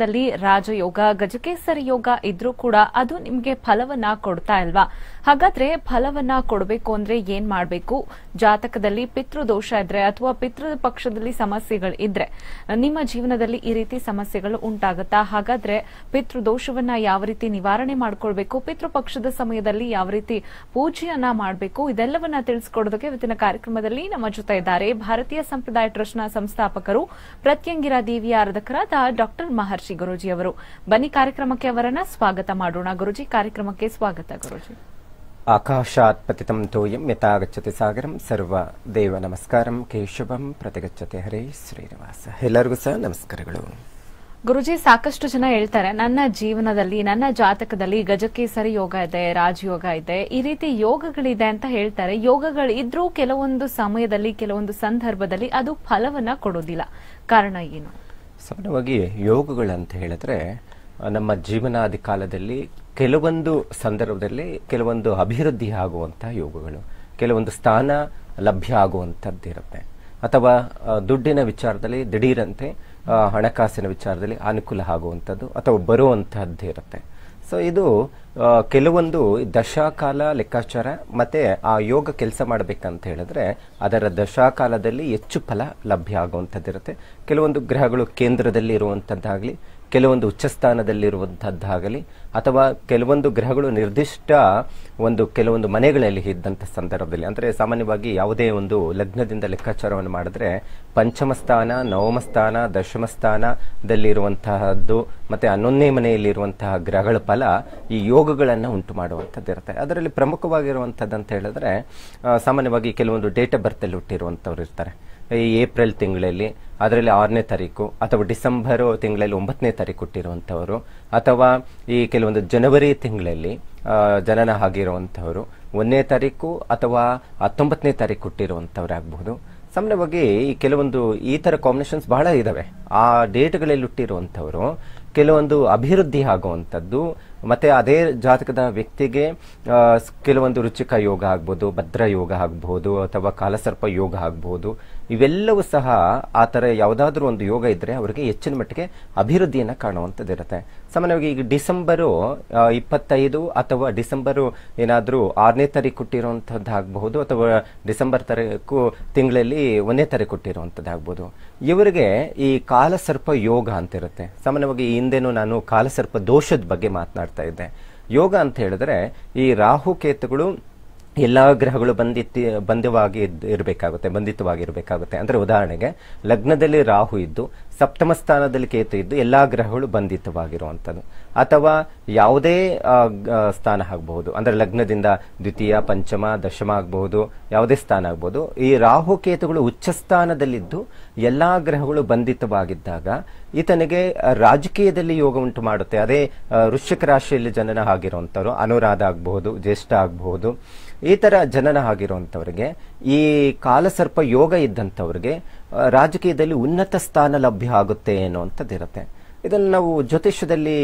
ದಲ್ಲಿ ರಾಜಯೋಗ ಗಜಕೇಸರಿ ಯೋಗ ಇದ್ರೂ ಕೂಡ ಅದು ನಿಮಗೆ ಫಲವನ್ನ ಕೊಡ್ತಾ ಇಲ್ವಾ ಹಾಗಾದ್ರೆ ಫಲವನ್ನ ಕೊಡಬೇಕು ಅಂದ್ರೆ ಏನ್ ಮಾಡಬೇಕು ಜಾತಕದಲ್ಲಿ ಪಿತೃದೋಷ ಇದ್ರೆ ಅಥವಾ ಪಿತೃ ಪಕ್ಷದಲ್ಲಿ ಸಮಸ್ಯೆಗಳು ಇದ್ರೆ ನಿಮ್ಮ ಜೀವನದಲ್ಲಿ ಈ ರೀತಿ ಸಮಸ್ಯೆಗಳು ಉಂಟಾಗುತ್ತಾ ಹಾಗಾದ್ರೆ ಪಿತೃದೋಷವನ್ನ ಯಾವ ರೀತಿ ನಿವಾರಣೆ ಮಾಡ್ಕೊಳ್ಬೇಕು ಪಿತೃಪಕ್ಷದ ಸಮಯದಲ್ಲಿ ಯಾವ ರೀತಿ ಪೂಜೆಯನ್ನ ಮಾಡಬೇಕು ಇದೆಲ್ಲವನ್ನ ತಿಳಿಸ್ಕೊಡೋದಕ್ಕೆ ಇವತ್ತಿನ ಕಾರ್ಯಕ್ರಮದಲ್ಲಿ ನಮ್ಮ ಜೊತೆ ಇದ್ದಾರೆ ಭಾರತೀಯ ಸಂಪ್ರದಾಯ ಟ್ರಸ್ಟ್ನ ಸಂಸ್ಥಾಪಕರು ಪ್ರತ್ಯಂಗಿರ ದೇವಿಯ ಆರಾಧಕರಾದ ಡಾಕ್ಟರ್ ಮಹರ್ ಮಹರ್ಷಿ ಗುರುಜಿ ಅವರು ಬನ್ನಿ ಕಾರ್ಯಕ್ರಮಕ್ಕೆ ಅವರನ್ನ ಸ್ವಾಗತ ಮಾಡೋಣ ಗುರುಜಿ ಕಾರ್ಯಕ್ರಮಕ್ಕೆ ಸ್ವಾಗತ ಗುರುಜಿ ಆಕಾಶಾತ್ ಪತಿತಂ ತೋಯಂ ಸಾಗರಂ ಸರ್ವ ದೇವ ನಮಸ್ಕಾರಂ ಕೇಶವಂ ಪ್ರತಿಗಚ್ಚತೆ ಹರೇ ಶ್ರೀನಿವಾಸ ಎಲ್ಲರಿಗೂ ಸಹ ನಮಸ್ಕಾರಗಳು ಗುರುಜಿ ಸಾಕಷ್ಟು ಜನ ಹೇಳ್ತಾರೆ ನನ್ನ ಜೀವನದಲ್ಲಿ ನನ್ನ ಜಾತಕದಲ್ಲಿ ಗಜಕೇಸರಿ ಯೋಗ ಇದೆ ರಾಜಯೋಗ ಇದೆ ಈ ರೀತಿ ಯೋಗಗಳಿದೆ ಅಂತ ಹೇಳ್ತಾರೆ ಯೋಗಗಳು ಇದ್ರೂ ಕೆಲವೊಂದು ಸಮಯದಲ್ಲಿ ಕೆಲವೊಂದು ಸಂದರ್ಭದಲ್ಲಿ ಅದು ಫಲವನ್ನ ಕೊಡೋದಿಲ್ಲ ಕಾರಣ ಏನು ಸಾಮಾನ್ಯವಾಗಿ ಯೋಗಗಳಂತ ಹೇಳಿದ್ರೆ ನಮ್ಮ ಜೀವನಾದಿ ಕಾಲದಲ್ಲಿ ಕೆಲವೊಂದು ಸಂದರ್ಭದಲ್ಲಿ ಕೆಲವೊಂದು ಅಭಿವೃದ್ಧಿ ಆಗುವಂಥ ಯೋಗಗಳು ಕೆಲವೊಂದು ಸ್ಥಾನ ಲಭ್ಯ ಆಗುವಂಥದ್ದಿರುತ್ತೆ ಅಥವಾ ದುಡ್ಡಿನ ವಿಚಾರದಲ್ಲಿ ದಿಢೀರಂತೆ ಹಣಕಾಸಿನ ವಿಚಾರದಲ್ಲಿ ಅನುಕೂಲ ಆಗುವಂಥದ್ದು ಅಥವಾ ಇರುತ್ತೆ ಸೊ ಇದು ಕೆಲವೊಂದು ದಶಾಕಾಲ ಲೆಕ್ಕಾಚಾರ ಮತ್ತೆ ಆ ಯೋಗ ಕೆಲಸ ಮಾಡಬೇಕಂತ ಹೇಳಿದ್ರೆ ಅದರ ದಶಾಕಾಲದಲ್ಲಿ ಹೆಚ್ಚು ಫಲ ಲಭ್ಯ ಆಗುವಂಥದ್ದಿರುತ್ತೆ ಕೆಲವೊಂದು ಗ್ರಹಗಳು ಕೇಂದ್ರದಲ್ಲಿ ಇರುವಂಥದ್ದಾಗಲಿ ಕೆಲವೊಂದು ಉಚ್ಚಸ್ಥಾನದಲ್ಲಿರುವಂಥದ್ದಾಗಲಿ ಅಥವಾ ಕೆಲವೊಂದು ಗ್ರಹಗಳು ನಿರ್ದಿಷ್ಟ ಒಂದು ಕೆಲವೊಂದು ಮನೆಗಳಲ್ಲಿ ಇದ್ದಂಥ ಸಂದರ್ಭದಲ್ಲಿ ಅಂದರೆ ಸಾಮಾನ್ಯವಾಗಿ ಯಾವುದೇ ಒಂದು ಲಗ್ನದಿಂದ ಲೆಕ್ಕಾಚಾರವನ್ನು ಮಾಡಿದ್ರೆ ಪಂಚಮ ಸ್ಥಾನ ನವಮ ಸ್ಥಾನ ದಶಮ ಸ್ಥಾನದಲ್ಲಿರುವಂತಹದ್ದು ಮತ್ತು ಹನ್ನೊಂದನೇ ಮನೆಯಲ್ಲಿರುವಂತಹ ಗ್ರಹಗಳ ಫಲ ಈ ಯೋಗಗಳನ್ನು ಉಂಟು ಮಾಡುವಂಥದ್ದು ಇರುತ್ತೆ ಅದರಲ್ಲಿ ಪ್ರಮುಖವಾಗಿರುವಂಥದ್ದು ಅಂತ ಹೇಳಿದ್ರೆ ಸಾಮಾನ್ಯವಾಗಿ ಕೆಲವೊಂದು ಡೇಟ್ ಆಫ್ ಬರ್ತಲ್ಲಿ ಹುಟ್ಟಿರುವಂಥವ್ರು ಇರ್ತಾರೆ ಈ ಏಪ್ರಿಲ್ ತಿಂಗಳಲ್ಲಿ ಅದರಲ್ಲಿ ಆರನೇ ತಾರೀಕು ಅಥವಾ ಡಿಸೆಂಬರ್ ತಿಂಗಳಲ್ಲಿ ಒಂಬತ್ತನೇ ತಾರೀಕು ಕೊಟ್ಟಿರುವಂಥವರು ಅಥವಾ ಈ ಕೆಲವೊಂದು ಜನವರಿ ತಿಂಗಳಲ್ಲಿ ಜನನ ಆಗಿರುವಂಥವರು ಒಂದನೇ ತಾರೀಕು ಅಥವಾ ಹತ್ತೊಂಬತ್ತನೇ ತಾರೀಕು ಕೊಟ್ಟಿರುವಂಥವ್ರು ಆಗ್ಬೋದು ಸಾಮಾನ್ಯವಾಗಿ ಈ ಕೆಲವೊಂದು ಈ ಥರ ಕಾಂಬಿನೇಷನ್ಸ್ ಬಹಳ ಇದ್ದಾವೆ ಆ ಡೇಟ್ಗಳಲ್ಲಿ ಹುಟ್ಟಿರುವಂಥವರು ಕೆಲವೊಂದು ಅಭಿವೃದ್ಧಿ ಆಗುವಂಥದ್ದು ಮತ್ತೆ ಅದೇ ಜಾತಕದ ವ್ಯಕ್ತಿಗೆ ಕೆಲವೊಂದು ರುಚಿಕ ಯೋಗ ಆಗ್ಬೋದು ಭದ್ರ ಯೋಗ ಆಗ್ಬೋದು ಅಥವಾ ಕಾಲಸರ್ಪ ಯೋಗ ಆಗ್ಬೋದು ಇವೆಲ್ಲವೂ ಸಹ ಆ ಥರ ಯಾವುದಾದ್ರೂ ಒಂದು ಯೋಗ ಇದ್ದರೆ ಅವರಿಗೆ ಹೆಚ್ಚಿನ ಮಟ್ಟಿಗೆ ಅಭಿವೃದ್ಧಿಯನ್ನು ಕಾಣುವಂಥದ್ದಿರುತ್ತೆ ಸಾಮಾನ್ಯವಾಗಿ ಈಗ ಡಿಸೆಂಬರು ಇಪ್ಪತ್ತೈದು ಅಥವಾ ಡಿಸೆಂಬರು ಏನಾದರೂ ಆರನೇ ತಾರೀಕು ಆಗಬಹುದು ಅಥವಾ ಡಿಸೆಂಬರ್ ತಾರೀಕು ತಿಂಗಳಲ್ಲಿ ಒಂದನೇ ತಾರೀಕು ಆಗ್ಬೋದು ಇವರಿಗೆ ಈ ಕಾಲಸರ್ಪ ಯೋಗ ಅಂತಿರುತ್ತೆ ಸಾಮಾನ್ಯವಾಗಿ ಹಿಂದೆನೂ ನಾನು ಕಾಲಸರ್ಪ ದೋಷದ ಬಗ್ಗೆ ಮಾತನಾಡ್ತಾ ಇದ್ದೆ ಯೋಗ ಅಂತ ಹೇಳಿದ್ರೆ ಈ ರಾಹುಕೇತುಗಳು ಎಲ್ಲ ಗ್ರಹಗಳು ಬಂದಿತ್ತಿ ಬಂಧವಾಗಿ ಇರಬೇಕಾಗುತ್ತೆ ಬಂಧಿತವಾಗಿರಬೇಕಾಗುತ್ತೆ ಅಂದರೆ ಉದಾಹರಣೆಗೆ ಲಗ್ನದಲ್ಲಿ ರಾಹು ಇದ್ದು ಸಪ್ತಮ ಸ್ಥಾನದಲ್ಲಿ ಕೇತು ಇದ್ದು ಎಲ್ಲ ಗ್ರಹಗಳು ಬಂಧಿತವಾಗಿರುವಂಥದ್ದು ಅಥವಾ ಯಾವುದೇ ಸ್ಥಾನ ಆಗಬಹುದು ಅಂದರೆ ಲಗ್ನದಿಂದ ದ್ವಿತೀಯ ಪಂಚಮ ದಶಮ ಆಗಬಹುದು ಯಾವುದೇ ಸ್ಥಾನ ಆಗಬಹುದು ಈ ರಾಹು ಕೇತುಗಳು ಉಚ್ಚ ಸ್ಥಾನದಲ್ಲಿದ್ದು ಎಲ್ಲ ಗ್ರಹಗಳು ಬಂಧಿತವಾಗಿದ್ದಾಗ ಈತನಿಗೆ ರಾಜಕೀಯದಲ್ಲಿ ಯೋಗ ಉಂಟು ಮಾಡುತ್ತೆ ಅದೇ ವೃಶ್ಚಿಕ ರಾಶಿಯಲ್ಲಿ ಜನನ ಆಗಿರುವಂಥವ್ರು ಅನುರಾಧ ಆಗಬಹುದು ಜ್ಯೇಷ್ಠ ಆಗಬಹುದು ಈ ಥರ ಜನನ ಆಗಿರುವಂಥವ್ರಿಗೆ ಈ ಕಾಲಸರ್ಪ ಯೋಗ ಇದ್ದಂಥವ್ರಿಗೆ ರಾಜಕೀಯದಲ್ಲಿ ಉನ್ನತ ಸ್ಥಾನ ಲಭ್ಯ ಆಗುತ್ತೆ ಅನ್ನುವಂಥದ್ದಿರುತ್ತೆ ಇದನ್ನು ನಾವು ಜ್ಯೋತಿಷ್ಯದಲ್ಲಿ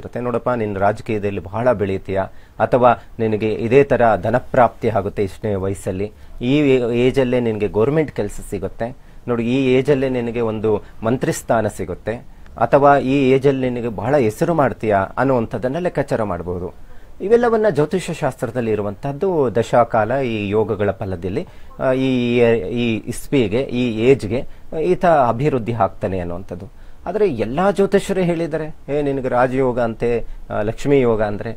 ಇರುತ್ತೆ ನೋಡಪ್ಪ ನಿನ್ನ ರಾಜಕೀಯದಲ್ಲಿ ಬಹಳ ಬೆಳೀತೀಯಾ ಅಥವಾ ನಿನಗೆ ಇದೇ ಥರ ಧನಪ್ರಾಪ್ತಿ ಆಗುತ್ತೆ ಇಷ್ಟನೇ ವಯಸ್ಸಲ್ಲಿ ಈ ಏಜಲ್ಲೇ ನಿನಗೆ ಗೌರ್ಮೆಂಟ್ ಕೆಲಸ ಸಿಗುತ್ತೆ ನೋಡಿ ಈ ಏಜಲ್ಲೇ ನಿನಗೆ ಒಂದು ಮಂತ್ರಿ ಸ್ಥಾನ ಸಿಗುತ್ತೆ ಅಥವಾ ಈ ಏಜಲ್ಲಿ ನಿನಗೆ ಬಹಳ ಹೆಸರು ಮಾಡ್ತೀಯಾ ಅನ್ನುವಂಥದ್ದನ್ನು ಲೆಕ್ಕಾಚಾರ ಮಾಡಬಹುದು ಇವೆಲ್ಲವನ್ನ ಜ್ಯೋತಿಷ್ಯ ಶಾಸ್ತ್ರದಲ್ಲಿ ಇರುವಂತಹದ್ದು ದಶಾಕಾಲ ಈ ಯೋಗಗಳ ಫಲದಲ್ಲಿ ಈ ಈ ಇಸ್ಪಿಗೆ ಈ ಏಜ್ಗೆ ಈತ ಅಭಿವೃದ್ಧಿ ಆಗ್ತಾನೆ ಅನ್ನುವಂಥದ್ದು ಆದರೆ ಎಲ್ಲ ಜ್ಯೋತಿಷ್ಯರು ಹೇಳಿದರೆ ಏ ನಿನಗೆ ರಾಜಯೋಗ ಅಂತೆ ಲಕ್ಷ್ಮೀ ಯೋಗ ಅಂದರೆ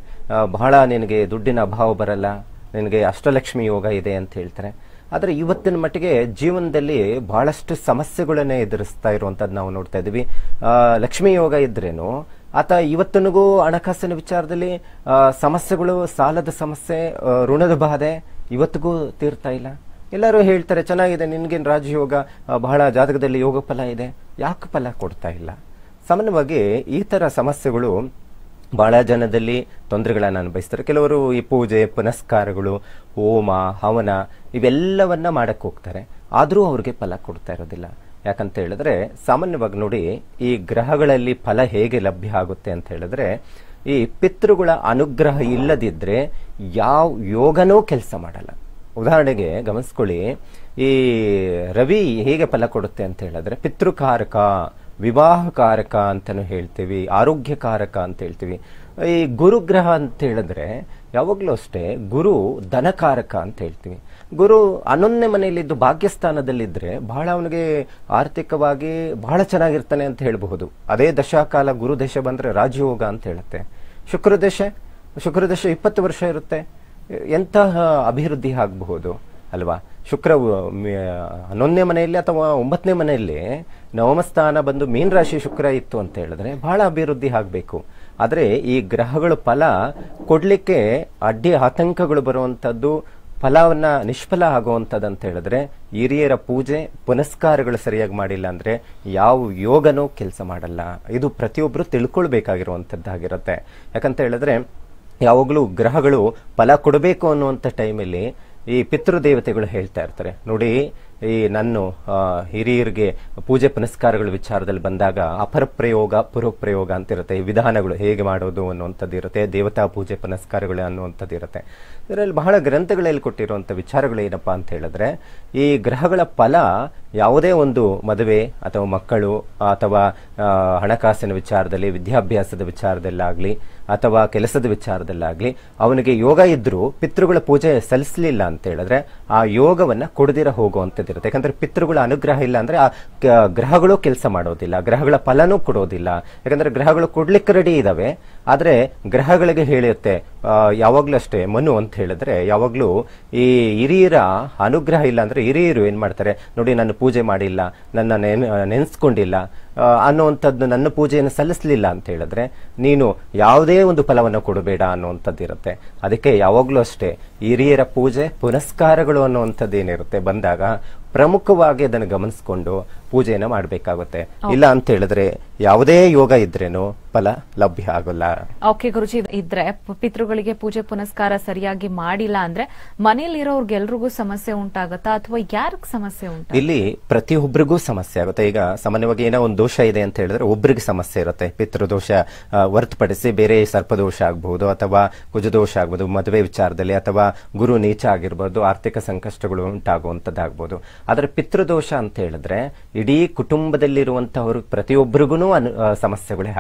ಬಹಳ ನಿನಗೆ ದುಡ್ಡಿನ ಅಭಾವ ಬರಲ್ಲ ನಿನಗೆ ಅಷ್ಟಲಕ್ಷ್ಮಿ ಯೋಗ ಇದೆ ಅಂತ ಹೇಳ್ತಾರೆ ಆದರೆ ಇವತ್ತಿನ ಮಟ್ಟಿಗೆ ಜೀವನದಲ್ಲಿ ಬಹಳಷ್ಟು ಸಮಸ್ಯೆಗಳನ್ನೇ ಎದುರಿಸ್ತಾ ಇರುವಂಥದ್ದು ನಾವು ನೋಡ್ತಾ ಇದ್ದೀವಿ ಲಕ್ಷ್ಮೀ ಯೋಗ ಇದ್ರೇನು ಆತ ಇವತ್ತನಿಗೂ ಹಣಕಾಸಿನ ವಿಚಾರದಲ್ಲಿ ಸಮಸ್ಯೆಗಳು ಸಾಲದ ಸಮಸ್ಯೆ ಋಣದ ಬಾಧೆ ಇವತ್ತಿಗೂ ತೀರ್ತಾ ಇಲ್ಲ ಎಲ್ಲರೂ ಹೇಳ್ತಾರೆ ಚೆನ್ನಾಗಿದೆ ನಿನ್ಗೇನು ರಾಜಯೋಗ ಬಹಳ ಜಾತಕದಲ್ಲಿ ಯೋಗ ಫಲ ಇದೆ ಯಾಕೆ ಫಲ ಕೊಡ್ತಾ ಇಲ್ಲ ಸಾಮಾನ್ಯವಾಗಿ ಈ ಥರ ಸಮಸ್ಯೆಗಳು ಬಹಳ ಜನದಲ್ಲಿ ತೊಂದರೆಗಳನ್ನು ಅನುಭವಿಸ್ತಾರೆ ಕೆಲವರು ಈ ಪೂಜೆ ಪುನಸ್ಕಾರಗಳು ಹೋಮ ಹವನ ಇವೆಲ್ಲವನ್ನ ಮಾಡಕ್ಕೆ ಹೋಗ್ತಾರೆ ಆದರೂ ಅವ್ರಿಗೆ ಫಲ ಕೊಡ್ತಾ ಇರೋದಿಲ್ಲ ಯಾಕಂತ ಹೇಳಿದ್ರೆ ಸಾಮಾನ್ಯವಾಗಿ ನೋಡಿ ಈ ಗ್ರಹಗಳಲ್ಲಿ ಫಲ ಹೇಗೆ ಲಭ್ಯ ಆಗುತ್ತೆ ಅಂತ ಹೇಳಿದ್ರೆ ಈ ಪಿತೃಗಳ ಅನುಗ್ರಹ ಇಲ್ಲದಿದ್ರೆ ಯಾವ ಯೋಗನೂ ಕೆಲಸ ಮಾಡಲ್ಲ ಉದಾಹರಣೆಗೆ ಗಮನಿಸ್ಕೊಳ್ಳಿ ಈ ರವಿ ಹೇಗೆ ಫಲ ಕೊಡುತ್ತೆ ಅಂತ ಹೇಳಿದ್ರೆ ಪಿತೃಕಾರಕ ವಿವಾಹಕಾರಕ ಅಂತಲೂ ಹೇಳ್ತೀವಿ ಆರೋಗ್ಯಕಾರಕ ಅಂತ ಹೇಳ್ತೀವಿ ಈ ಗುರುಗ್ರಹ ಅಂತ ಹೇಳಿದ್ರೆ ಯಾವಾಗಲೂ ಅಷ್ಟೇ ಗುರು ಧನಕಾರಕ ಅಂತ ಹೇಳ್ತೀವಿ ಗುರು ಅನೊನ್ನೆ ಮನೆಯಲ್ಲಿದ್ದು ಭಾಗ್ಯಸ್ಥಾನದಲ್ಲಿದ್ದರೆ ಬಹಳ ಅವನಿಗೆ ಆರ್ಥಿಕವಾಗಿ ಬಹಳ ಚೆನ್ನಾಗಿರ್ತಾನೆ ಅಂತ ಹೇಳಬಹುದು ಅದೇ ದಶಾಕಾಲ ಗುರು ದಶೆ ಬಂದರೆ ರಾಜಯೋಗ ಅಂತ ಹೇಳುತ್ತೆ ಶುಕ್ರ ದಶೆ ಶುಕ್ರ ದಶೆ ಇಪ್ಪತ್ತು ವರ್ಷ ಇರುತ್ತೆ ಎಂತಹ ಅಭಿವೃದ್ಧಿ ಆಗಬಹುದು ಅಲ್ವಾ ಶುಕ್ರ ಹನ್ನೊಂದನೇ ಮನೆಯಲ್ಲಿ ಅಥವಾ ಒಂಬತ್ತನೇ ಮನೆಯಲ್ಲಿ ನವಮಸ್ಥಾನ ಬಂದು ಮೀನರಾಶಿ ಶುಕ್ರ ಇತ್ತು ಅಂತ ಹೇಳಿದ್ರೆ ಬಹಳ ಅಭಿವೃದ್ಧಿ ಆಗಬೇಕು ಆದರೆ ಈ ಗ್ರಹಗಳು ಫಲ ಕೊಡಲಿಕ್ಕೆ ಅಡ್ಡಿ ಆತಂಕಗಳು ಬರುವಂಥದ್ದು ಫಲವನ್ನು ನಿಷ್ಫಲ ಆಗುವಂಥದ್ದು ಅಂತ ಹೇಳಿದ್ರೆ ಹಿರಿಯರ ಪೂಜೆ ಪುನಸ್ಕಾರಗಳು ಸರಿಯಾಗಿ ಮಾಡಿಲ್ಲ ಅಂದರೆ ಯಾವ ಯೋಗನೂ ಕೆಲಸ ಮಾಡಲ್ಲ ಇದು ಪ್ರತಿಯೊಬ್ಬರು ತಿಳ್ಕೊಳ್ಬೇಕಾಗಿರುವಂಥದ್ದಾಗಿರುತ್ತೆ ಯಾಕಂತ ಹೇಳಿದ್ರೆ ಯಾವಾಗಲೂ ಗ್ರಹಗಳು ಫಲ ಕೊಡಬೇಕು ಅನ್ನುವಂಥ ಟೈಮಲ್ಲಿ ಈ ಪಿತೃದೇವತೆಗಳು ಹೇಳ್ತಾ ಇರ್ತಾರೆ ನೋಡಿ ಈ ನನ್ನ ಹಿರಿಯರಿಗೆ ಪೂಜೆ ಪುನಸ್ಕಾರಗಳ ವಿಚಾರದಲ್ಲಿ ಬಂದಾಗ ಅಪರ ಪ್ರಯೋಗ ಪುರಪ್ರಯೋಗ ಇರುತ್ತೆ ಈ ವಿಧಾನಗಳು ಹೇಗೆ ಮಾಡೋದು ಅನ್ನುವಂಥದ್ದು ಇರುತ್ತೆ ದೇವತಾ ಪೂಜೆ ಪುನಸ್ಕಾರಗಳು ಅನ್ನುವಂಥದ್ದು ಇರುತ್ತೆ ಇದರಲ್ಲಿ ಬಹಳ ಗ್ರಂಥಗಳಲ್ಲಿ ಕೊಟ್ಟಿರುವಂಥ ವಿಚಾರಗಳು ಏನಪ್ಪ ಅಂತ ಹೇಳಿದ್ರೆ ಈ ಗ್ರಹಗಳ ಫಲ ಯಾವುದೇ ಒಂದು ಮದುವೆ ಅಥವಾ ಮಕ್ಕಳು ಅಥವಾ ಹಣಕಾಸಿನ ವಿಚಾರದಲ್ಲಿ ವಿದ್ಯಾಭ್ಯಾಸದ ವಿಚಾರದಲ್ಲಾಗಲಿ ಅಥವಾ ಕೆಲಸದ ವಿಚಾರದಲ್ಲಾಗಲಿ ಅವನಿಗೆ ಯೋಗ ಇದ್ದರೂ ಪಿತೃಗಳ ಪೂಜೆ ಸಲ್ಲಿಸಲಿಲ್ಲ ಅಂತ ಹೇಳಿದ್ರೆ ಆ ಯೋಗವನ್ನು ಕೊಡದಿರ ಹೋಗುವಂಥದ್ದು ಇರುತ್ತೆ ಯಾಕಂದರೆ ಪಿತೃಗಳ ಅನುಗ್ರಹ ಇಲ್ಲ ಅಂದರೆ ಆ ಗ್ರಹಗಳು ಕೆಲಸ ಮಾಡೋದಿಲ್ಲ ಗ್ರಹಗಳ ಫಲನೂ ಕೊಡೋದಿಲ್ಲ ಯಾಕಂದರೆ ಗ್ರಹಗಳು ಕೊಡ್ಲಿಕ್ಕೆ ರೆಡಿ ಇದ್ದಾವೆ ಆದರೆ ಗ್ರಹಗಳಿಗೆ ಹೇಳುತ್ತೆ ಯಾವಾಗಲೂ ಅಷ್ಟೇ ಮನು ಅಂತ ಹೇಳಿದ್ರೆ ಯಾವಾಗಲೂ ಈ ಹಿರಿಯರ ಅನುಗ್ರಹ ಇಲ್ಲ ಅಂದರೆ ಹಿರಿಯರು ಏನು ಮಾಡ್ತಾರೆ ನೋಡಿ ನಾನು ಪೂಜೆ ಮಾಡಿಲ್ಲ ನನ್ನ ನೆನೆಸ್ಕೊಂಡಿಲ್ಲ ಅನ್ನುವಂಥದ್ದು ನನ್ನ ಪೂಜೆಯನ್ನು ಸಲ್ಲಿಸಲಿಲ್ಲ ಅಂತ ಹೇಳಿದ್ರೆ ನೀನು ಯಾವುದೇ ಒಂದು ಫಲವನ್ನು ಕೊಡಬೇಡ ಅನ್ನುವಂಥದ್ದು ಇರುತ್ತೆ ಅದಕ್ಕೆ ಯಾವಾಗಲೂ ಅಷ್ಟೇ ಹಿರಿಯರ ಪೂಜೆ ಪುನಸ್ಕಾರಗಳು ಅನ್ನುವಂಥದ್ದು ಏನಿರುತ್ತೆ ಬಂದಾಗ ಪ್ರಮುಖವಾಗಿ ಅದನ್ನು ಗಮನಿಸ್ಕೊಂಡು ಪೂಜೆಯನ್ನು ಮಾಡಬೇಕಾಗುತ್ತೆ ಇಲ್ಲ ಅಂತ ಹೇಳಿದ್ರೆ ಯಾವುದೇ ಯೋಗ ಇದ್ರೇನು ಫಲ ಲಭ್ಯ ಆಗಲ್ಲ ಓಕೆ ಗುರುಜಿ ಇದ್ರೆ ಪಿತೃಗಳಿಗೆ ಪೂಜೆ ಪುನಸ್ಕಾರ ಸರಿಯಾಗಿ ಮಾಡಿಲ್ಲ ಅಂದ್ರೆ ಎಲ್ರಿಗೂ ಸಮಸ್ಯೆ ಉಂಟಾಗುತ್ತಾ ಅಥವಾ ಯಾರಿಗ ಸಮಸ್ಯೆ ಉಂಟು ಇಲ್ಲಿ ಪ್ರತಿಯೊಬ್ಬರಿಗೂ ಸಮಸ್ಯೆ ಆಗುತ್ತೆ ಈಗ ಸಾಮಾನ್ಯವಾಗಿ ಏನೋ ಒಂದು ದೋಷ ಇದೆ ಅಂತ ಹೇಳಿದ್ರೆ ಒಬ್ಬರಿಗೆ ಸಮಸ್ಯೆ ಇರುತ್ತೆ ಪಿತೃದೋಷ ಹೊರತುಪಡಿಸಿ ಬೇರೆ ಸರ್ಪದೋಷ ಆಗಬಹುದು ಅಥವಾ ಕುಜದೋಷ ಆಗ್ಬೋದು ಮದುವೆ ವಿಚಾರದಲ್ಲಿ ಅಥವಾ ಗುರು ನೀಚ ಆಗಿರ್ಬೋದು ಆರ್ಥಿಕ ಸಂಕಷ್ಟಗಳು ಉಂಟಾಗುವಂಥದ್ದಾಗ್ಬೋದು ಆದ್ರೆ ಪಿತೃದೋಷ ಅಂತ ಹೇಳಿದ್ರೆ ಇಡೀ ಕುಟುಂಬದಲ್ಲಿರುವಂತಹವ್ರಿಗೆ ಪ್ರತಿಯೊಬ್ಬರಿಗೂ ಅನು ಸಮಸ್ಯೆಗಳೇ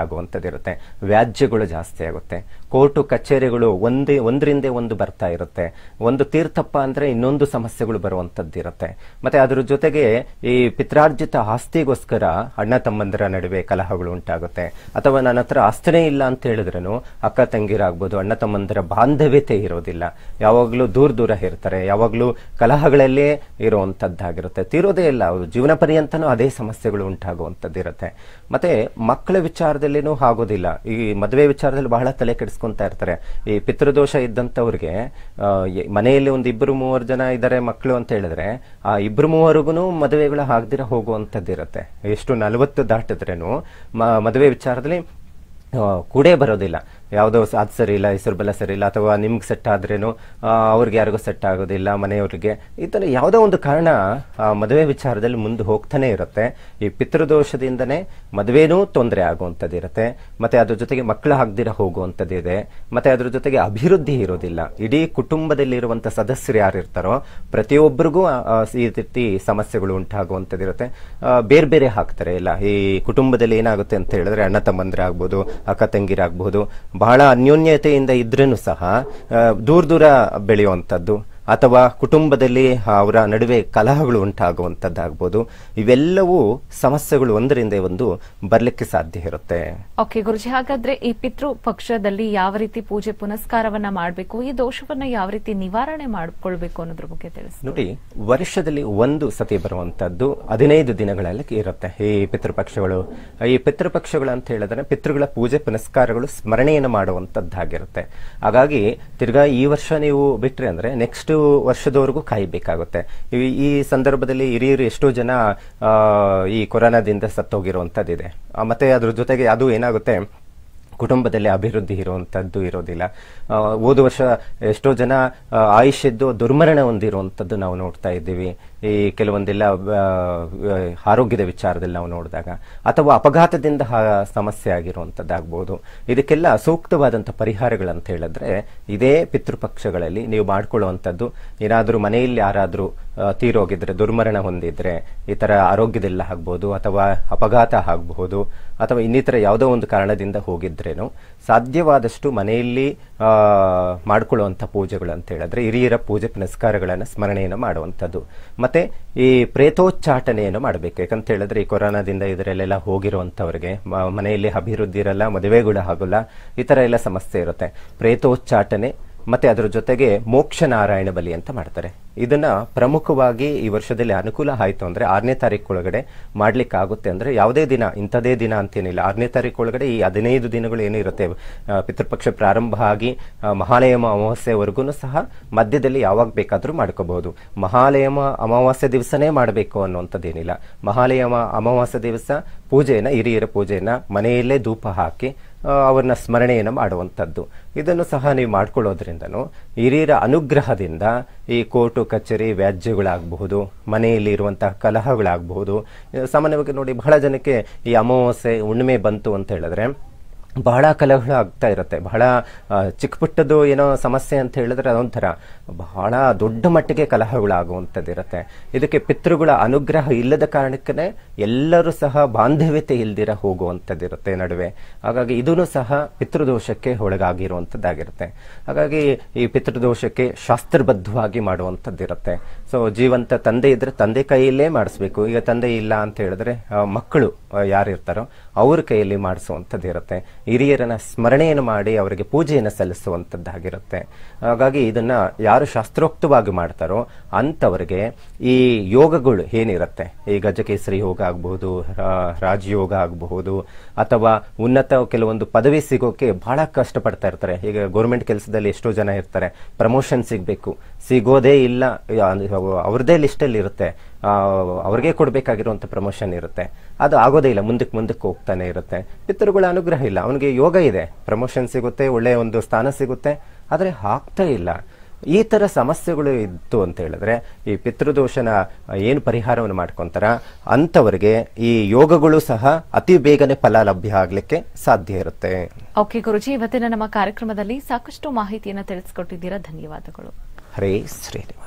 ಇರುತ್ತೆ ವ್ಯಾಜ್ಯಗಳು ಜಾಸ್ತಿ ಆಗುತ್ತೆ ಕೋರ್ಟು ಕಚೇರಿಗಳು ಒಂದೇ ಒಂದರಿಂದೇ ಒಂದು ಬರ್ತಾ ಇರುತ್ತೆ ಒಂದು ತೀರ್ಥಪ್ಪ ಅಂದ್ರೆ ಇನ್ನೊಂದು ಸಮಸ್ಯೆಗಳು ಬರುವಂತದ್ದಿರುತ್ತೆ ಇರುತ್ತೆ ಅದರ ಜೊತೆಗೆ ಈ ಪಿತ್ರಾರ್ಜಿತ ಆಸ್ತಿಗೋಸ್ಕರ ಅಣ್ಣ ತಮ್ಮಂದಿರ ನಡುವೆ ಕಲಹಗಳು ಉಂಟಾಗುತ್ತೆ ಅಥವಾ ನನ್ನ ಹತ್ರ ಆಸ್ತಿನೇ ಇಲ್ಲ ಅಂತ ಹೇಳಿದ್ರೂ ಅಕ್ಕ ತಂಗಿರಾಗ್ಬೋದು ಅಣ್ಣ ತಮ್ಮಂದಿರ ಬಾಂಧವ್ಯತೆ ಇರೋದಿಲ್ಲ ಯಾವಾಗಲೂ ದೂರ ದೂರ ಇರ್ತಾರೆ ಯಾವಾಗಲೂ ಕಲಹಗಳಲ್ಲೇ ಇರುವಂತದ್ದಾಗಿರುತ್ತೆ ತೀರೋದೇ ಇಲ್ಲ ಅವರು ಜೀವನ ಪರ್ಯಂತನೂ ಅದೇ ಸಮಸ್ಯೆಗಳು ಉಂಟಾಗುವಂಥದ್ದು ಇರುತ್ತೆ ಮಕ್ಕಳ ವಿಚಾರದಲ್ಲಿನೂ ಆಗೋದಿಲ್ಲ ಈ ಮದುವೆ ವಿಚಾರದಲ್ಲಿ ಬಹಳ ತಲೆ ಕೆಡಿಸ್ತಾರೆ ಕಲ್ಪಿಸ್ಕೊಂತಾ ಇರ್ತಾರೆ ಈ ಪಿತೃದೋಷ ಇದ್ದಂಥವ್ರಿಗೆ ಮನೆಯಲ್ಲಿ ಒಂದು ಇಬ್ಬರು ಮೂವರು ಜನ ಇದ್ದಾರೆ ಮಕ್ಕಳು ಅಂತ ಹೇಳಿದ್ರೆ ಆ ಇಬ್ಬರು ಮೂವರಿಗೂ ಮದುವೆಗಳು ಆಗದಿರ ಹೋಗುವಂಥದ್ದಿರುತ್ತೆ ಎಷ್ಟು ನಲವತ್ತು ದಾಟಿದ್ರೇನು ಮದುವೆ ವಿಚಾರದಲ್ಲಿ ಕೂಡೇ ಬರೋದಿಲ್ಲ ಯಾವುದೋ ಅದು ಸರಿ ಇಲ್ಲ ಹೆಸರು ಬೆಲ್ಲ ಸರಿ ಇಲ್ಲ ಅಥವಾ ನಿಮ್ಗೆ ಸೆಟ್ ಆದ್ರೇನು ಅವ್ರಿಗೆ ಯಾರಿಗೂ ಸೆಟ್ ಆಗೋದಿಲ್ಲ ಮನೆಯವ್ರಿಗೆ ಈ ಥರ ಯಾವುದೋ ಒಂದು ಕಾರಣ ಮದುವೆ ವಿಚಾರದಲ್ಲಿ ಮುಂದೆ ಹೋಗ್ತಾನೆ ಇರುತ್ತೆ ಈ ಪಿತೃದೋಷದಿಂದನೇ ಮದುವೆನೂ ತೊಂದರೆ ಆಗುವಂಥದ್ದು ಇರುತ್ತೆ ಮತ್ತು ಅದ್ರ ಜೊತೆಗೆ ಮಕ್ಕಳು ಹೋಗುವಂಥದ್ದು ಇದೆ ಮತ್ತು ಅದ್ರ ಜೊತೆಗೆ ಅಭಿವೃದ್ಧಿ ಇರೋದಿಲ್ಲ ಇಡೀ ಕುಟುಂಬದಲ್ಲಿರುವಂಥ ಸದಸ್ಯರು ಯಾರು ಇರ್ತಾರೋ ಪ್ರತಿಯೊಬ್ಬರಿಗೂ ಈ ರೀತಿ ಸಮಸ್ಯೆಗಳು ಉಂಟಾಗುವಂಥದ್ದಿರುತ್ತೆ ಬೇರೆ ಬೇರೆ ಹಾಕ್ತಾರೆ ಇಲ್ಲ ಈ ಕುಟುಂಬದಲ್ಲಿ ಏನಾಗುತ್ತೆ ಅಂತ ಹೇಳಿದ್ರೆ ಅಣ್ಣ ತಮ್ಮಂದ್ರೆ ಆಗ್ಬೋದು ಅಕ್ಕ ತಂಗಿರಾಗ್ಬೋದು ಬಹಳ ಅನ್ಯೋನ್ಯತೆಯಿಂದ ಇದ್ರೂ ಸಹ ದೂರ ದೂರ ಬೆಳೆಯುವಂಥದ್ದು ಅಥವಾ ಕುಟುಂಬದಲ್ಲಿ ಅವರ ನಡುವೆ ಕಲಹಗಳು ಉಂಟಾಗುವಂತದ್ದಾಗಬಹುದು ಇವೆಲ್ಲವೂ ಸಮಸ್ಯೆಗಳು ಒಂದರಿಂದ ಒಂದು ಬರಲಿಕ್ಕೆ ಸಾಧ್ಯ ಇರುತ್ತೆ ಓಕೆ ಗುರುಜಿ ಹಾಗಾದ್ರೆ ಈ ಪಿತೃ ಪಕ್ಷದಲ್ಲಿ ಯಾವ ರೀತಿ ಪೂಜೆ ಪುನಸ್ಕಾರವನ್ನ ಮಾಡಬೇಕು ಈ ದೋಷವನ್ನ ಯಾವ ರೀತಿ ನಿವಾರಣೆ ಮಾಡಿಕೊಳ್ಬೇಕು ಅನ್ನೋದ್ರ ಬಗ್ಗೆ ತಿಳಿಸಿ ನೋಡಿ ವರ್ಷದಲ್ಲಿ ಒಂದು ಸತಿ ಬರುವಂತದ್ದು ಹದಿನೈದು ದಿನಗಳಲ್ಲಿ ಇರುತ್ತೆ ಈ ಪಿತೃಪಕ್ಷಗಳು ಈ ಪಿತೃಪಕ್ಷಗಳು ಅಂತ ಹೇಳಿದ್ರೆ ಪಿತೃಗಳ ಪೂಜೆ ಪುನಸ್ಕಾರಗಳು ಸ್ಮರಣೆಯನ್ನು ಮಾಡುವಂತದ್ದಾಗಿರುತ್ತೆ ಹಾಗಾಗಿ ತಿರ್ಗಾ ಈ ವರ್ಷ ನೀವು ಬಿಟ್ರೆ ಅಂದ್ರೆ ನೆಕ್ಸ್ಟ್ ವರ್ಷದವರೆಗೂ ಕಾಯಬೇಕಾಗುತ್ತೆ ಈ ಸಂದರ್ಭದಲ್ಲಿ ಹಿರಿಯರು ಎಷ್ಟೋ ಜನ ಈ ಕೊರೋನಾದಿಂದ ಸತ್ತೋಗಿರುವಂಥದ್ದಿದೆ ಮತ್ತೆ ಅದ್ರ ಜೊತೆಗೆ ಅದು ಏನಾಗುತ್ತೆ ಕುಟುಂಬದಲ್ಲಿ ಅಭಿವೃದ್ಧಿ ಇರುವಂತದ್ದು ಇರೋದಿಲ್ಲ ಹೋದ ವರ್ಷ ಎಷ್ಟೋ ಜನ ಆಯುಷ್ಯದ್ದು ದುರ್ಮರಣ ಹೊಂದಿರುವಂಥದ್ದು ನಾವು ನೋಡ್ತಾ ಇದ್ದೀವಿ ಈ ಕೆಲವೊಂದೆಲ್ಲ ಆರೋಗ್ಯದ ವಿಚಾರದಲ್ಲಿ ನಾವು ನೋಡಿದಾಗ ಅಥವಾ ಅಪಘಾತದಿಂದ ಸಮಸ್ಯೆ ಆಗಿರುವಂಥದ್ದಾಗ್ಬೋದು ಇದಕ್ಕೆಲ್ಲ ಸೂಕ್ತವಾದಂಥ ಪರಿಹಾರಗಳಂತ ಹೇಳಿದ್ರೆ ಇದೇ ಪಿತೃಪಕ್ಷಗಳಲ್ಲಿ ನೀವು ಮಾಡಿಕೊಳ್ಳುವಂಥದ್ದು ಏನಾದರೂ ಮನೆಯಲ್ಲಿ ಯಾರಾದರೂ ತೀರೋಗಿದ್ರೆ ದುರ್ಮರಣ ಹೊಂದಿದ್ರೆ ಈ ತರ ಆರೋಗ್ಯದೆಲ್ಲ ಆಗ್ಬೋದು ಅಥವಾ ಅಪಘಾತ ಆಗಬಹುದು ಅಥವಾ ಇನ್ನಿತರ ಯಾವುದೋ ಒಂದು ಕಾರಣದಿಂದ ಹೋಗಿದ್ರೇನು ಸಾಧ್ಯವಾದಷ್ಟು ಮನೆಯಲ್ಲಿ ಮಾಡಿಕೊಳ್ಳುವಂಥ ಪೂಜೆಗಳು ಅಂತ ಹೇಳಿದ್ರೆ ಹಿರಿಯರ ಪೂಜೆ ಪುನಸ್ಕಾರಗಳನ್ನು ಸ್ಮರಣೆಯನ್ನು ಮಾಡುವಂಥದ್ದು ಮತ್ತು ಈ ಪ್ರೇತೋಚ್ಚಾಟನೆಯನ್ನು ಮಾಡಬೇಕು ಯಾಕಂತ ಹೇಳಿದ್ರೆ ಈ ಕೊರೋನಾದಿಂದ ಇದರಲ್ಲೆಲ್ಲ ಹೋಗಿರುವಂಥವ್ರಿಗೆ ಮನೆಯಲ್ಲಿ ಅಭಿವೃದ್ಧಿ ಇರಲ್ಲ ಮದುವೆಗಳು ಆಗೋಲ್ಲ ಈ ಥರ ಎಲ್ಲ ಸಮಸ್ಯೆ ಇರುತ್ತೆ ಪ್ರೇತೋಚ್ಚಾಟನೆ ಮತ್ತೆ ಅದರ ಜೊತೆಗೆ ಮೋಕ್ಷ ನಾರಾಯಣ ಬಲಿ ಅಂತ ಮಾಡ್ತಾರೆ ಇದನ್ನ ಪ್ರಮುಖವಾಗಿ ಈ ವರ್ಷದಲ್ಲಿ ಅನುಕೂಲ ಆಯಿತು ಅಂದ್ರೆ ಆರನೇ ತಾರೀಕು ಒಳಗಡೆ ಮಾಡ್ಲಿಕ್ಕೆ ಆಗುತ್ತೆ ಅಂದ್ರೆ ಯಾವುದೇ ದಿನ ಇಂಥದೇ ದಿನ ಅಂತೇನಿಲ್ಲ ಆರನೇ ತಾರೀಕು ಒಳಗಡೆ ಈ ಹದಿನೈದು ದಿನಗಳು ಏನಿರುತ್ತೆ ಪಿತೃಪಕ್ಷ ಪ್ರಾರಂಭ ಆಗಿ ಮಹಾಲಯಮ ಅಮಾವಾಸ್ಯವರೆಗೂ ಸಹ ಮಧ್ಯದಲ್ಲಿ ಯಾವಾಗ ಬೇಕಾದರೂ ಮಾಡ್ಕೋಬಹುದು ಮಹಾಲಯಮ ಅಮಾವಾಸ್ಯ ದಿವಸನೇ ಮಾಡಬೇಕು ಅನ್ನುವಂಥದ್ದೇನಿಲ್ಲ ಮಹಾಲಯಮ ಅಮಾವಾಸ್ಯ ದಿವಸ ಪೂಜೆಯನ್ನ ಹಿರಿಯರ ಪೂಜೆಯನ್ನ ಮನೆಯಲ್ಲೇ ಧೂಪ ಹಾಕಿ ಅವರನ್ನ ಸ್ಮರಣೆಯನ್ನು ಮಾಡುವಂಥದ್ದು ಇದನ್ನು ಸಹ ನೀವು ಮಾಡಿಕೊಳ್ಳೋದ್ರಿಂದನೂ ಹಿರಿಯರ ಅನುಗ್ರಹದಿಂದ ಈ ಕೋರ್ಟು ಕಚೇರಿ ವ್ಯಾಜ್ಯಗಳಾಗಬಹುದು ಇರುವಂತಹ ಕಲಹಗಳಾಗಬಹುದು ಸಾಮಾನ್ಯವಾಗಿ ನೋಡಿ ಬಹಳ ಜನಕ್ಕೆ ಈ ಅಮಾವಾಸ್ಯೆ ಹುಣ್ಣಿಮೆ ಬಂತು ಅಂತ ಹೇಳಿದ್ರೆ ಬಹಳ ಕಲಹಗಳು ಆಗ್ತಾ ಇರುತ್ತೆ ಬಹಳ ಚಿಕ್ಕ ಪುಟ್ಟದ್ದು ಏನೋ ಸಮಸ್ಯೆ ಅಂತ ಹೇಳಿದ್ರೆ ಅದೊಂಥರ ಬಹಳ ದೊಡ್ಡ ಮಟ್ಟಿಗೆ ಕಲಹಗಳಾಗುವಂಥದ್ದು ಇರುತ್ತೆ ಇದಕ್ಕೆ ಪಿತೃಗಳ ಅನುಗ್ರಹ ಇಲ್ಲದ ಕಾರಣಕ್ಕೆ ಎಲ್ಲರೂ ಸಹ ಬಾಂಧವ್ಯತೆ ಇಲ್ದಿರ ಹೋಗುವಂಥದ್ದು ಇರುತ್ತೆ ನಡುವೆ ಹಾಗಾಗಿ ಇದೂ ಸಹ ಪಿತೃದೋಷಕ್ಕೆ ಒಳಗಾಗಿರುವಂಥದ್ದಾಗಿರುತ್ತೆ ಹಾಗಾಗಿ ಈ ಪಿತೃದೋಷಕ್ಕೆ ಶಾಸ್ತ್ರಬದ್ಧವಾಗಿ ಮಾಡುವಂಥದ್ದಿರುತ್ತೆ ಸೊ ಜೀವಂತ ತಂದೆ ಇದ್ರೆ ತಂದೆ ಕೈಯಲ್ಲೇ ಮಾಡಿಸ್ಬೇಕು ಈಗ ತಂದೆ ಇಲ್ಲ ಅಂತ ಹೇಳಿದ್ರೆ ಮಕ್ಕಳು ಯಾರಿರ್ತಾರೋ ಅವ್ರ ಕೈಯಲ್ಲಿ ಮಾಡಿಸುವಂಥದ್ದು ಇರುತ್ತೆ ಹಿರಿಯರನ್ನ ಸ್ಮರಣೆಯನ್ನು ಮಾಡಿ ಅವರಿಗೆ ಪೂಜೆಯನ್ನು ಸಲ್ಲಿಸುವಂಥದ್ದಾಗಿರುತ್ತೆ ಹಾಗಾಗಿ ಇದನ್ನು ಯಾರು ಶಾಸ್ತ್ರೋಕ್ತವಾಗಿ ಮಾಡ್ತಾರೋ ಅಂಥವ್ರಿಗೆ ಈ ಯೋಗಗಳು ಏನಿರುತ್ತೆ ಈ ಗಜಕೇಸರಿ ಯೋಗ ಆಗಬಹುದು ರಾಜಯೋಗ ಆಗಬಹುದು ಅಥವಾ ಉನ್ನತ ಕೆಲವೊಂದು ಪದವಿ ಸಿಗೋಕೆ ಬಹಳ ಕಷ್ಟಪಡ್ತಾ ಇರ್ತಾರೆ ಈಗ ಗೌರ್ಮೆಂಟ್ ಕೆಲಸದಲ್ಲಿ ಎಷ್ಟೋ ಜನ ಇರ್ತಾರೆ ಪ್ರಮೋಷನ್ ಸಿಗಬೇಕು ಸಿಗೋದೇ ಇಲ್ಲ ಅವ್ರದ್ದೇ ಲಿಸ್ಟಲ್ಲಿ ಇರುತ್ತೆ ಅವ್ರಿಗೆ ಕೊಡಬೇಕಾಗಿರುವಂಥ ಪ್ರಮೋಷನ್ ಇರುತ್ತೆ ಅದು ಆಗೋದೇ ಇಲ್ಲ ಮುಂದಕ್ಕೆ ಮುಂದಕ್ಕೆ ಹೋಗ್ತಾನೆ ಇರುತ್ತೆ ಪಿತೃಗಳ ಅನುಗ್ರಹ ಇಲ್ಲ ಅವನಿಗೆ ಯೋಗ ಇದೆ ಪ್ರಮೋಷನ್ ಸಿಗುತ್ತೆ ಒಳ್ಳೆಯ ಒಂದು ಸ್ಥಾನ ಸಿಗುತ್ತೆ ಆದರೆ ಆಗ್ತಾ ಇಲ್ಲ ಈ ಥರ ಸಮಸ್ಯೆಗಳು ಇತ್ತು ಅಂತ ಹೇಳಿದ್ರೆ ಈ ಪಿತೃದೋಷನ ಏನು ಪರಿಹಾರವನ್ನು ಮಾಡ್ಕೊತಾರ ಅಂಥವ್ರಿಗೆ ಈ ಯೋಗಗಳು ಸಹ ಅತಿ ಬೇಗನೆ ಫಲ ಲಭ್ಯ ಆಗ್ಲಿಕ್ಕೆ ಸಾಧ್ಯ ಇರುತ್ತೆ ಓಕೆ ಗುರುಜಿ ಇವತ್ತಿನ ನಮ್ಮ ಕಾರ್ಯಕ್ರಮದಲ್ಲಿ ಸಾಕಷ್ಟು ಮಾಹಿತಿಯನ್ನು ತಿಳಿಸ್ಕೊಟ್ಟಿದ್ದೀರಾ ಧನ್ಯವಾದಗಳು ಹರೇ ಶ್ರೀ